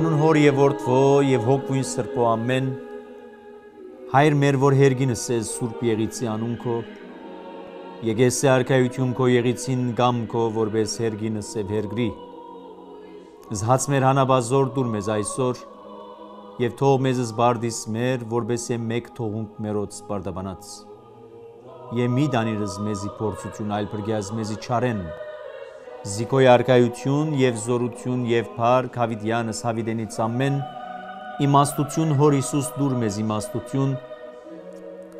Անուն հոր եւ որդվո եւ հոգույն սրբո ամեն Հայր մեր որ հերգինս ես Սուրբ Եղիցի անուն քո Եկես է արքայություն քո Եղիցին գամ քո որպես հերգինս եւ հերգրի Զհաց մեր հանաբազոր դուր մեզ այսօր եւ թող մեզ զբարդիս մեր որպես է մեկ թողունք մերոց բարդաբանած Եմ մի դանիրս մեզի փորձություն այլ բրգյազ մեզի չարեն Զիկոյ արկայություն եւ զորություն եւ փառք Հավիդյանս Հավիդենից ամեն իմաստություն Հոր Հիսուս դուր մեզ իմաստություն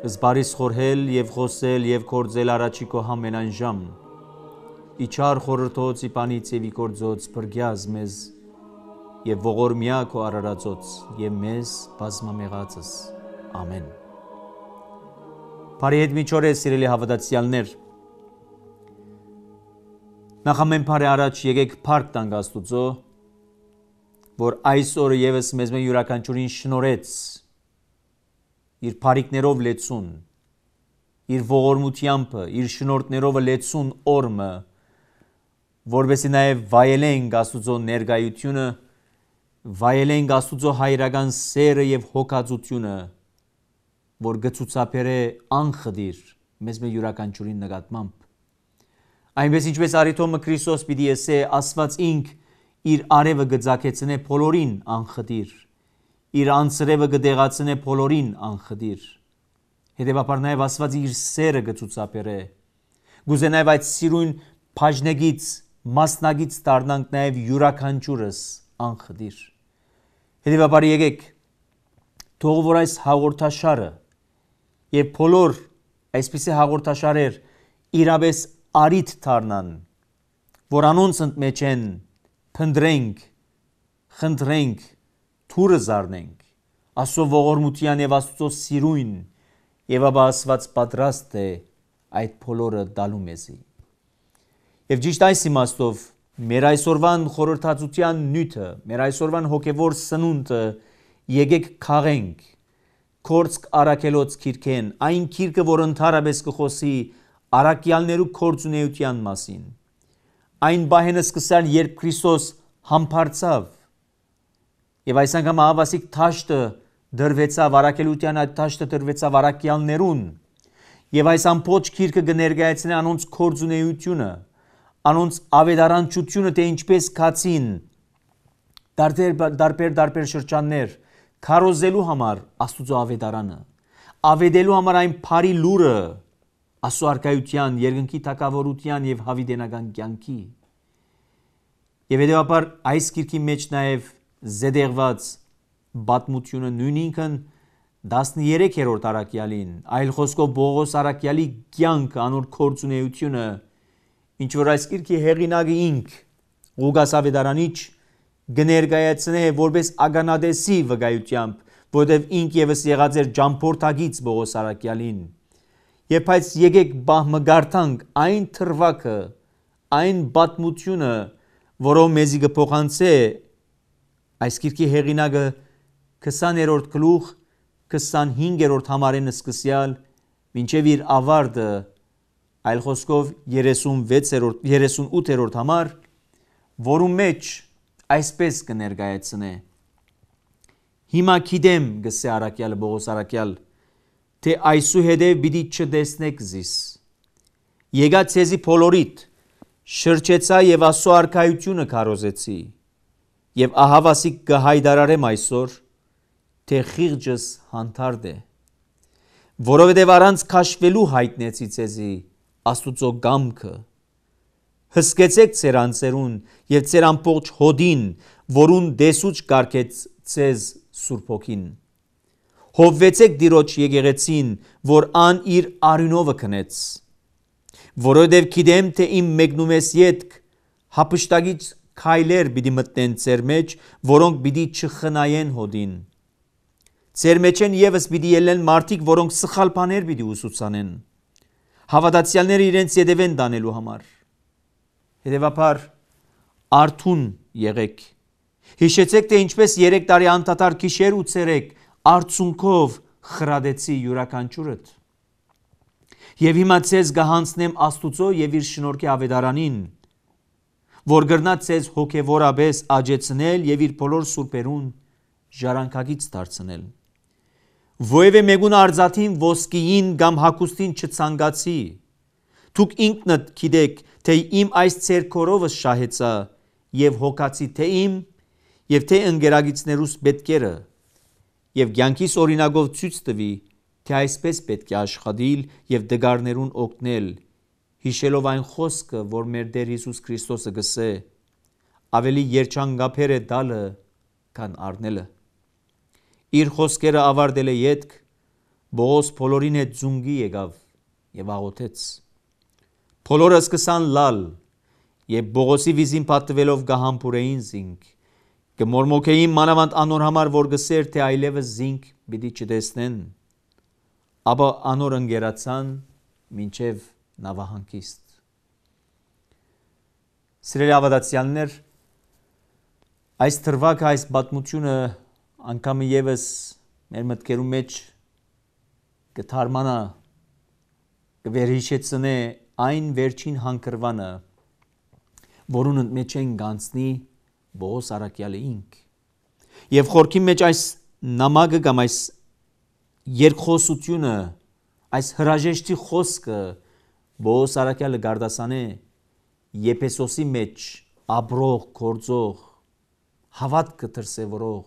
զբարիս խորհել եւ խոսել եւ կործել առաջիկո համենայն ժամ իչար խորհրդոց իպանից եւ իկորձոց բրգյազ մեզ եւ ողորմյա քո արարածոց եւ մեզ բազմամեղածս ամեն Բարի հետ միջորե սիրելի հավատացյալներ Նախամենփարի առաջ եկեք փառք տանք Աստուծո, որ այս օրը եւս մեզ մեն յուրաքանչյուրին շնորհեց իր բարիկներով լեցուն, իր ողորմությամբ, իր շնորհներով լեցուն օրը, որովհետեւ նաեւ վայելենք Աստուծո ներկայությունը, վայելենք Աստուծո հայրական սերը եւ հոգածությունը, որ գծուցապերե անխդիր մեզ մեն յուրաքանչյուրին նկատմամբ Այնպես ինչպես Արիթոմը Քրիստոս պիտի եսե Աստված ինք իր արևը գծակեցնե բոլորին անխդիր։ Իր անձրևը գդեղացնե բոլորին անխդիր։ Հետևաբար նաև Աստված իր սերը գծուցաբերե։ Գուզե նաև այդ սիրուն բաժնեգից մասնագից դառնանք նաև յուրաքանչյուրս անխդիր։ Հետևաբար եկեք թող որ այս հաղորդաշարը եւ բոլոր այսպիսի հաղորդաշարեր իրապես արիտ դառնան, որ անոնց մեջ են փնդրենք, խնդրենք, թուրը զառնենք, Աստծո ողորմության եւ Աստծո սիրուն եւ ապա Աստված պատրաստ է այդ բոլորը տալու մեզի։ Եվ ճիշտ այս իմաստով մեր այսօրվան խորհրդածության նյութը, մեր այսօրվան հոգևոր սնունդը եկեք քաղենք կորցք արակելոց քիրքեն, այն քիրքը, որ ընդհանրապես կխոսի Արաքյալներու կորձունեության մասին։ Այն բահենը սկսան, երբ Քրիստոս համբարձավ Եվ այս անգամ Ահավասիկ ճաշտը դրվեցավ Արաքելության այդ ճաշտը դրվեցավ Արաքյալներուն։ Եվ այս ամբողջ քիրքը կներկայացնի անոնց կորձունեությունը, անոնց ավետարանչությունը, թե ինչպես կացին դարբեր դարբեր դարբեր շրջաններ քարոզելու համար Աստուծո ավետարանը, ավետելու համար այն բարի լուրը, Աստծո արքայության, երկնքի թակավորության եւ հավիտենական կյանքի։ Եվ հետեւաբար այս գիրքի մեջ նաեւ զեդեղված բատմությունը նույն ինքն 13-րդ արաքյալին, այլ խոսքով Բողոս արաքյալի կյանքը, անոր կորցունեությունը, ինչ որ այս գիրքի հեղինակը ինք Ղուգաս Ավետարանիչ գներգայացնե որպես ագանադեսի վկայությամբ, որտեղ ինք եւս եղած էր ճամփորդագից Բողոս արաքյալին։ Եվ այս եկեք բահմը գարտանք այն թրվակը, այն պատմությունը, որով մեզի կփոխանցե այս գիրքի հեղինակը 20-րդ գլուխ 25-րդ համարեն սկսյալ մինչև իր ավարտը այլ խոսքով 36-րդ 38-րդ համար որում մեջ այսպես կներկայացնե Հիմա գիտեմ գսե Արաքյալ Բողոս Արաքյալ թե այսուհետև պիտի չտեսնեք զիս։ Եկա ցեզի փոլորիտ, շրջեցա եւ Աստծո արքայությունը քարոզեցի։ Եվ ահավասիկ կհայդարարեմ այսօր, թե խիղճս հանդարտ է։ Որովհետև առանց քաշվելու հայտնեցի ցեզի Աստուծո գամքը։ Հսկեցեք ծեր անձերուն եւ ծեր ամբողջ հոդին, որուն դեսուչ կարկեց ցեզ Սուրբ Օքին հովվեցեք Տիրոջ եկեղեցին, որ ան իր արյունովը քնեց։ Որովհետև գիտեմ, թե իմ մեկնում ես յետք, հապշտագից քայլեր պիտի մտնեն ծեր մեջ, որոնք պիտի չխնայեն հոդին։ Ձեր մեջ են եւս պիտի ելեն մարդիկ, որոնք սխալ բաներ պիտի ուսուցանեն։ Հավատացյալները իրենց յետևեն դանելու համար։ Հետևաբար արթուն եղեք։ Հիշեցեք, թե ինչպես 3 տարի անդադար գիշեր ու ցերեկ արցունքով խրադեցի յուրականչուրդ։ Եվ հիմա ցեզ գահանցնեմ Աստուծո եւ իր շնորհքի ավետարանին, որ գրնա ցեզ հոգեվորապես աջեցնել եւ իր բոլոր սուրբերուն ժառանգագից դարձնել։ Ովևէ մեգուն արձաթին ոսկիին կամ հակոստին չցանգացի։ Դուք ինքնդ գիտեք, թե իմ այս ցերկորովը շահեցա եւ հոգացի թե իմ եւ թե ընկերագիցներուս պետքերը եւ ցանկիս օրինագով ցույց տվի, թե այսպես պետք է աշխատիլ եւ դգարներուն օգնել, հիշելով այն խոսքը, որ մեր Տեր Հիսուս Քրիստոսը գսե. ավելի երջանկափեր է դալը, քան առնելը։ Իր խոսքերը ավարտել է յետք, Բողոս փոլորին հետ զունգի եկավ եւ աղոթեց։ Փոլորը սկսան լալ, եւ Բողոսի վիզին պատվելով գահամբուրեին զինք կմորմոքեին մանավանդ անոր համար, որ գսեր, թե այլևս զինք պիտի չտեսնեն, ապա անոր ընկերացան մինչև նավահանգիստ։ Սիրելի ավադացյաններ, այս թրվակը, այս պատմությունը անգամը եւս մեր մտքերում մեջ կթարմանա կվերհիշեցնե այն վերջին հանգրվանը, որոնց մեջ են գանցնի Բողոս Արաքյալը ինք։ Եվ խորքի մեջ այս նամակը կամ այս երկխոսությունը, այս հրաժեշտի խոսքը Բողոս Արաքյալը Գարդասանե Եփեսոսի մեջ ապրող, գործող, հավատքը դրսևորող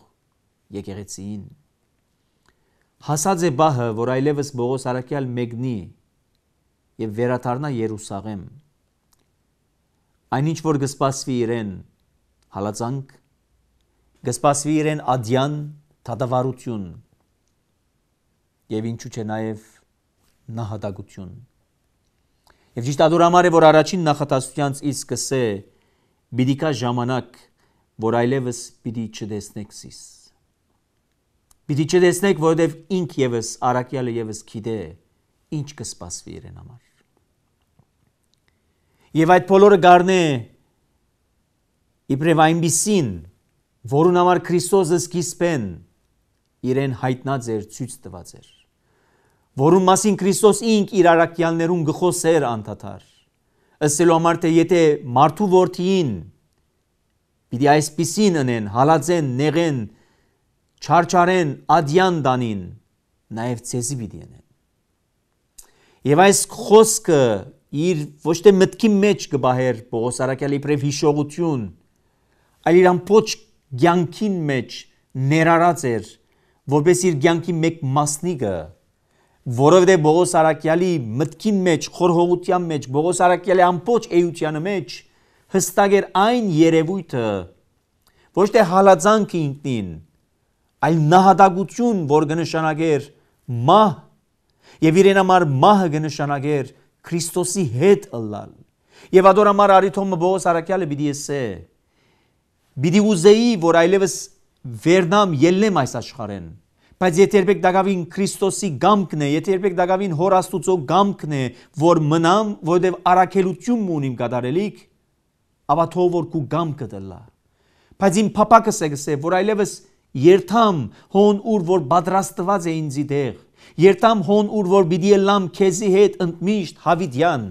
եկեղեցին։ Հասած է բահը, որ այլևս Բողոս Արաքյալ մեկնի եւ վերադառնա Երուսաղեմ։ Այնինչ որ գսպասվի իրեն հալածանք, գսպասվի իրեն ադյան դատավարություն եւ ինչու՞ չէ նաեւ նահատակություն։ Եվ ճիշտ ադուր համար է, որ առաջին նախատասությամբ ի սկսե պիտի կա ժամանակ, որ այլևս պիտի չդեսնեք սիս։ Պիտի չդեսնեք, որովհետև ինք եւս արակյալը եւս գիտե ինչ կսպասվի իրեն համար։ Եվ այդ բոլորը գարնե իբրև այնպիսին, որուն համար Քրիստոսը սկիզբեն իրեն հայտնած էր, ցույց տված էր, որուն մասին Քրիստոս ինք իր առաքյալներուն գխոսեր անդադար, ըստելու համար թե եթե մարդու որդին պիտի այսպիսին ընեն, հալածեն, նեղեն, չարչարեն, ադյան դանին, նաև ցեզի պիտի ընեն։ Եվ այս խոսքը իր ոչ թե մտքի մեջ կբահեր Պողոս Արաքյալի իբրև հիշողություն, այլ իր ամբողջ ցանկին մեջ ներառած էր որպես իր ցանկի մեկ մասնիկը որովհետև Բողոս Արաքյալի մտքին մեջ, խորհողության մեջ, Բողոս Արաքյալի ամբողջ էությանը մեջ հստակ էր այն երևույթը, ոչ թե հալածանքը ինքնին, այլ նահատակություն, որ կնշանակեր մահ, եւ իրեն համար մահը կնշանակեր Քրիստոսի հետ ըլլալ։ Եվ ադոր համար Արիթոմը Բողոս Արաքյալը պիտի ասե, Բիդի ուզեի, որ այլևս վերնամ ելնեմ այս աշխարհեն։ Բայց եթե երբեք Դագավին Քրիստոսի գամքն է, եթե երբեք Դագավին Հոր Աստուծո գամքն է, որ մնամ, որովհետև առաքելություն ունիմ գդարելիք, ապա թող որ քու գամքը դլա։ Բայց իմ փապակս է գսե, որ այլևս երթամ հոն ուր որ պատրաստված է ինձի դեղ։ Երթամ հոն ուր որ պիտի լամ քեզի հետ ընդմիշտ հավիդյան։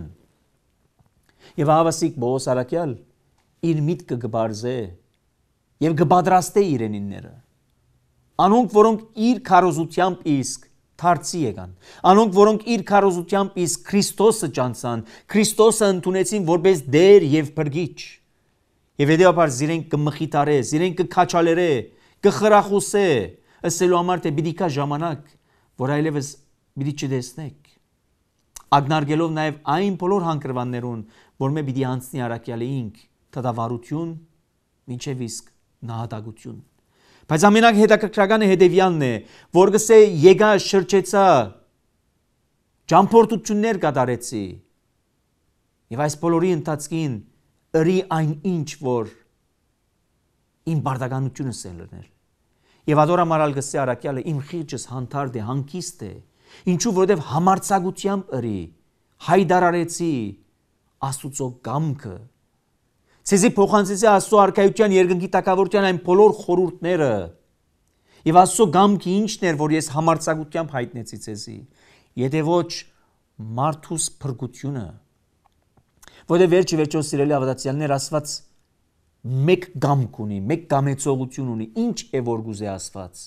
Եվ հավասիկ Բոս Արաքյալ իր միտքը գբարձե եւ գպատրաստե իրենինները։ Անոնք, որոնք իր քարոզությամբ իսկ Թարցի եկան։ Անոնք, որոնք իր քարոզությամբ իսկ Քրիստոսը ճանցան, Քրիստոսը ընդունեցին որպես Դեր եւ Փրկիչ։ Եվ հետեւաբար իրենք կմխիտարե, իրենք կքաչալերե, կխրախուսե, ասելու համար թե պիտի կա ժամանակ, որ այլևս պիտի չդեսնեք։ Ագնարգելով նաև այն բոլոր հանգրվաններուն, որ մե պիտի անցնի առաքյալը ինք, թադավարություն, ինչև իսկ նահատակություն։ Բայց ամենակ հետաքրքրականը հետևյանն է, որ գսե եկա շրջեցա, ճամփորդություններ կատարեցի։ Եվ այս բոլորի ընթացքին ըրի այն ինչ որ իմ բարդականությունս են լրնել։ Եվ ադորամարալ գսե Արաքյալը իմ խիճս հանդարտ է, հանգիստ է, ինչու որովհետև համարցակությամբ ըրի հայդարարեցի Աստուծո կամքը Ցեզի փոխանցեցի Աստծո արքայության երկնքի տակավորության այն բոլոր խորուրդները։ Եվ Աստծո գամքի ինչն էր, որ ես համարցակությամբ հայտնեցի ցեզի։ Եթե ոչ մարդուս փրկությունը։ Որտե վերջի վերջո սիրելի ավադացիալներ Աստված մեկ գամք ունի, մեկ կամեցողություն ունի։ Ինչ է որ գուզե Աստված։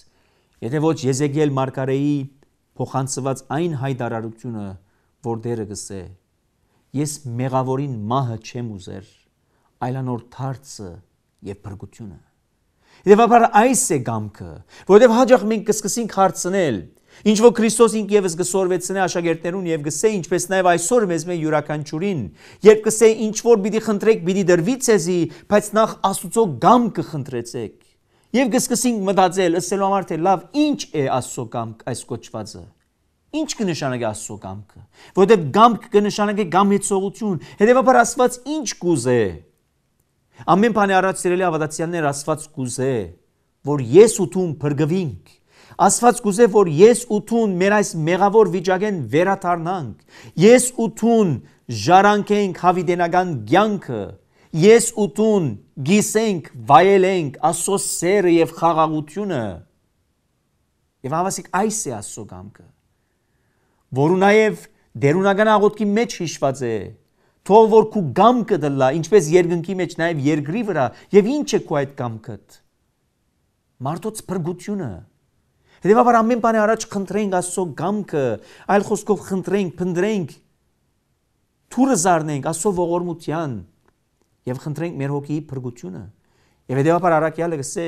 Եթե ոչ Եզեգիել Մարգարեի փոխանցված այն հայտարարությունը, որ դերը գսե։ Ես մեղավորին մահը չեմ ուզեր այլանորթարցը եւ բրգությունը։ Եվաբար այս է գամքը, որովհետև հաջող մենք կսկսենք հարցնել, ինչ որ Քրիստոս ինք եւս գսորվեցնե աշակերտներուն եւ գսե ինչպես նաեւ այսօր մեզ մեն յուրաքանչյուրին, երբ գսե ինչ որ պիտի խնդրեք, պիտի դրվի ցեզի, բայց նախ Աստուծո գամ կխնդրեցեք։ Եվ գսկսենք մտածել, ասելու համար թե լավ, ինչ է Աստուծո գամք այս կոչվածը։ Ինչ կնշանակի Աստծո կամքը։ Որտեւ գամք կնշանակի գամեցողություն։ Հետևաբար Աստված ինչ կուզե։ Ամեն բանի առաջ սիրելի ավադացիաններ Աստված կուզե, որ ես ուտում բրգվինք։ Աստված կուզե, որ ես ուտուն մեր այս մեղավոր վիճակեն վերաթարնանք։ Ես ուտուն ժարանքենք հավիդենական ցանկը։ Ես ուտուն գիսենք, վայելենք Աստծո սերը եւ խաղաղությունը։ Եվ հավասիկ այս է Աստծո կամքը, որը նաև դերունական աղոթքի մեջ հիշված է, Թող որ քու գամքը դլա, ինչպես երկնքի մեջ նաև երկրի վրա, եւ ինչ է քու այդ գամքդ։ Մարդոց բրգությունը։ Հետևաբար ամեն բանի առաջ խնդրենք Աստծո գամքը, այլ խոսքով խնդրենք, փնտրենք, թուրը զառնենք Աստծո ողորմության եւ խնդրենք մեր հոգիի բրգությունը։ Եվ հետևաբար առաքյալը գսե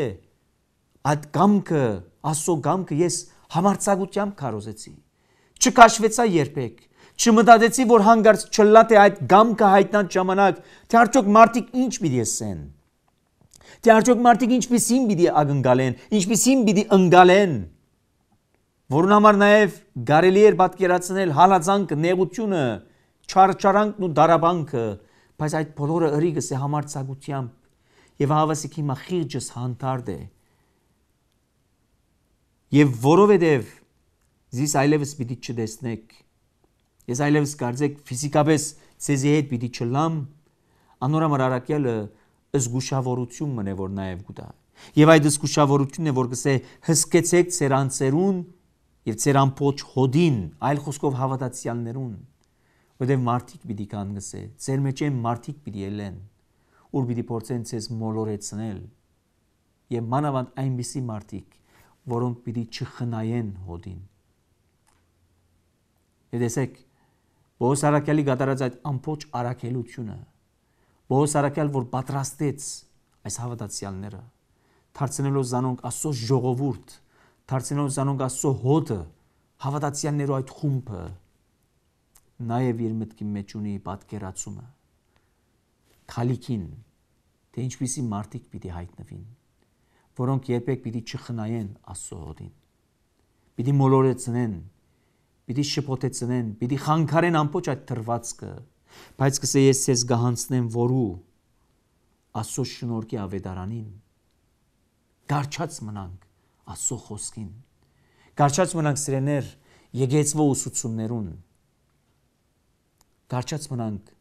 այդ գամքը, Աստծո գամքը ես համարցակությամբ քարոզեցի։ Չկաշվեցա երբեք, չմտածեցի, որ հանգարց չլատ է այդ գամքը հայտնած ժամանակ, թե արդյոք մարդիկ ինչ պիտի ասեն։ Թե արդյոք մարդիկ ինչպեսին պիտի ագնկալեն, ինչպեսին պիտի ընկալեն։ Որուն համար նաև գարելի էր պատկերացնել հալածանքը, նեղությունը, չարչարանքն ու դարաբանքը, բայց այդ բոլորը ըրիգս է համարցակությամբ եւ հավասիկ հիմա խիրջս հանդարտ է։ Եվ որովհետև զիս այլևս պիտի չտեսնեք Ես այլևս կարծեք ֆիզիկապես ցեզի հետ պիտի չլամ, անորամար արակյալը զգուշավորություն մնե որ նաև գուտա։ Եվ այդ զգուշավորությունն է որ գսե հսկեցեք ցերանցերուն եւ ցերանփոչ հոդին, այլ խոսքով հավատացյալներուն, որտեղ մարդիկ պիտի կան գսե, ցեր մեջ են մարդիկ պիտի ելեն, որ պիտի փորձեն ցեզ մոլորեցնել։ Եվ մանավանդ այնպիսի մարդիկ, որոնք պիտի չխնայեն հոդին։ Եվ դեսեք, Բողոս Արաքյալի գտարած այդ ամբողջ արաքելությունը Բողոս Արաքյալ որ պատրաստեց այս հավատացյալները դարձնելով զանոնք Աստծո ժողովուրդ դարձնելով զանոնք Աստծո հոդը հավատացյալներով այդ խումբը նաև իր մտքի մեջ ունի պատկերացումը քալիքին թե ինչպիսի մարդիկ պիտի հայտնվին որոնք երբեք պիտի չխնայեն Աստծո հոդին պիտի մոլորեցնեն պիտի շփոթեցնեն, պիտի խանգարեն ամբողջ այդ թրվածքը։ Բայց կսե ես ցես գահանցնեմ որու Աստծո շնորհքի ավետարանին։ Գարչած մնանք Աստծո խոսքին։ Գարչած մնանք սրեներ եգեցվող ուսուցումներուն։ Գարչած մնանք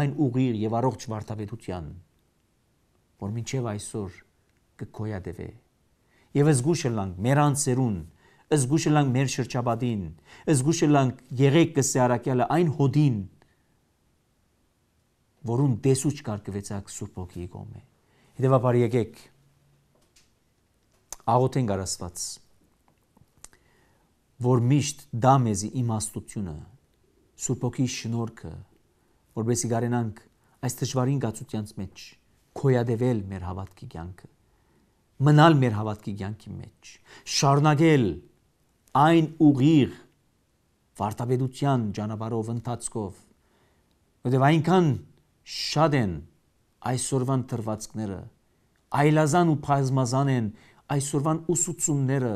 այն ուղիղ եւ առողջ վարդապետության, որ մինչեւ այսօր կկոյադևե։ Եվ ես զգուշ եմ լանք մեր անձերուն զգուշելանք մեր շրջապատին, զգուշելանք եղեք կսե արակյալը այն հոդին, որուն դեսուչ կարգվեցակ Սուրբ Օգի գոմե։ Հետևաբար եկեք աղոթենք Արաստված, որ միշտ դա մեզի իմաստությունը, Սուրբ Օգի շնորհքը, որբեսի գարենանք այս դժվարին գացությանց մեջ քոյադեվել մեր հավատքի կյանքը մնալ մեր հավատքի կյանքի մեջ շարունակել այն ուղիղ վարտաբեդության ճանապարհով ընթացքով որտեղ այնքան շատ են այսօրվան դրվածքները այլազան ու բազմազան են այսօրվան ուսուցումները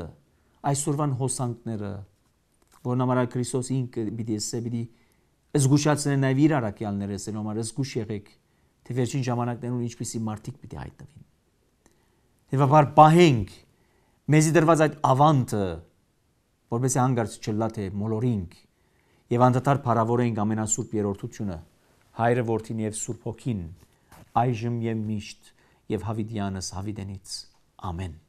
այսօրվան հոսանքները որն համար Քրիստոս ինքը պիտի ասե պիտի զգուշացնեն նաև իր արակյալները ասելու համար զգուշ եղեք թե վերջին ժամանակներում ինչպիսի մարդիկ պիտի հայտնվին Եվ բար բահենք մեզի դրված այդ ավանտը որբեսի հանգարց չլա թե մոլորինք եւ անդադար փառավորենք ամենասուրբ երրորդությունը հայրը որդին եւ սուրբ հոգին այժմ եւ միշտ եւ հավիդյանս հավիդենից ամեն